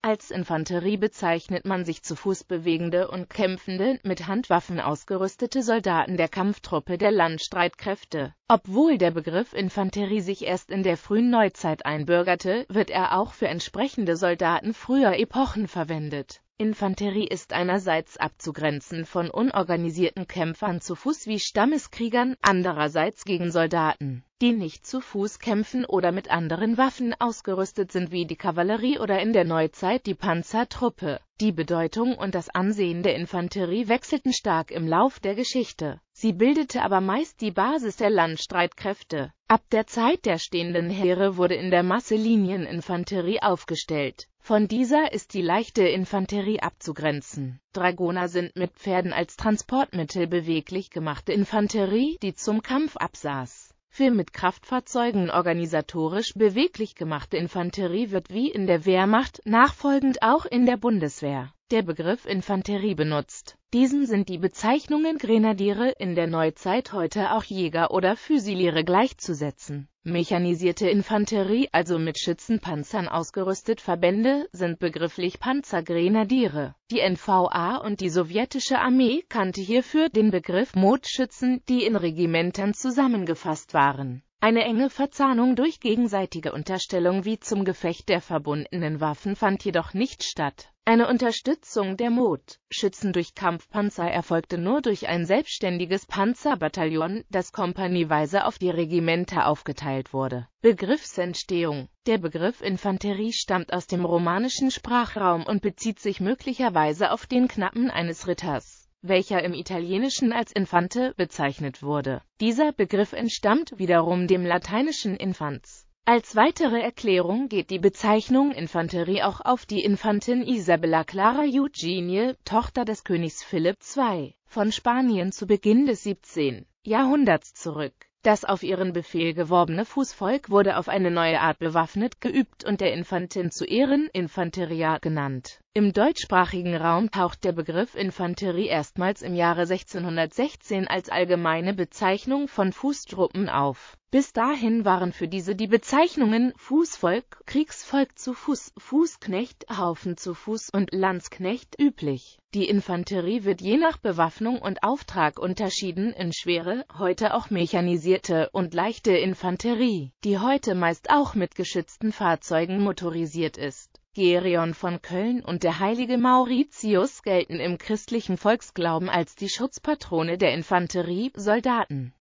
Als Infanterie bezeichnet man sich zu Fuß bewegende und kämpfende, mit Handwaffen ausgerüstete Soldaten der Kampftruppe der Landstreitkräfte. Obwohl der Begriff Infanterie sich erst in der frühen Neuzeit einbürgerte, wird er auch für entsprechende Soldaten früher Epochen verwendet. Infanterie ist einerseits abzugrenzen von unorganisierten Kämpfern zu Fuß wie Stammeskriegern, andererseits gegen Soldaten die nicht zu Fuß kämpfen oder mit anderen Waffen ausgerüstet sind wie die Kavallerie oder in der Neuzeit die Panzertruppe. Die Bedeutung und das Ansehen der Infanterie wechselten stark im Lauf der Geschichte. Sie bildete aber meist die Basis der Landstreitkräfte. Ab der Zeit der stehenden Heere wurde in der Masse Linieninfanterie aufgestellt. Von dieser ist die leichte Infanterie abzugrenzen. Dragoner sind mit Pferden als Transportmittel beweglich gemachte Infanterie, die zum Kampf absaß. Für mit Kraftfahrzeugen organisatorisch beweglich gemachte Infanterie wird wie in der Wehrmacht nachfolgend auch in der Bundeswehr der Begriff Infanterie benutzt. Diesen sind die Bezeichnungen Grenadiere in der Neuzeit heute auch Jäger oder Füsiliere gleichzusetzen. Mechanisierte Infanterie, also mit Schützenpanzern ausgerüstet Verbände, sind begrifflich Panzergrenadiere. Die NVA und die sowjetische Armee kannte hierfür den Begriff Motschützen, die in Regimentern zusammengefasst waren eine enge Verzahnung durch gegenseitige Unterstellung wie zum Gefecht der verbundenen Waffen fand jedoch nicht statt. Eine Unterstützung der Mod, Schützen durch Kampfpanzer erfolgte nur durch ein selbstständiges Panzerbataillon, das kompanieweise auf die Regimenter aufgeteilt wurde. Begriffsentstehung Der Begriff Infanterie stammt aus dem romanischen Sprachraum und bezieht sich möglicherweise auf den Knappen eines Ritters welcher im Italienischen als Infante bezeichnet wurde. Dieser Begriff entstammt wiederum dem lateinischen Infants. Als weitere Erklärung geht die Bezeichnung Infanterie auch auf die Infantin Isabella Clara Eugenie, Tochter des Königs Philipp II. von Spanien zu Beginn des 17. Jahrhunderts zurück. Das auf ihren Befehl geworbene Fußvolk wurde auf eine neue Art bewaffnet, geübt und der Infantin zu Ehren Infanteria genannt. Im deutschsprachigen Raum taucht der Begriff Infanterie erstmals im Jahre 1616 als allgemeine Bezeichnung von Fußtruppen auf. Bis dahin waren für diese die Bezeichnungen Fußvolk, Kriegsvolk zu Fuß, Fußknecht, Haufen zu Fuß und Landsknecht üblich. Die Infanterie wird je nach Bewaffnung und Auftrag unterschieden in schwere, heute auch mechanisierte und leichte Infanterie, die heute meist auch mit geschützten Fahrzeugen motorisiert ist. Gerion von Köln und der heilige Mauritius gelten im christlichen Volksglauben als die Schutzpatrone der Infanterie, Soldaten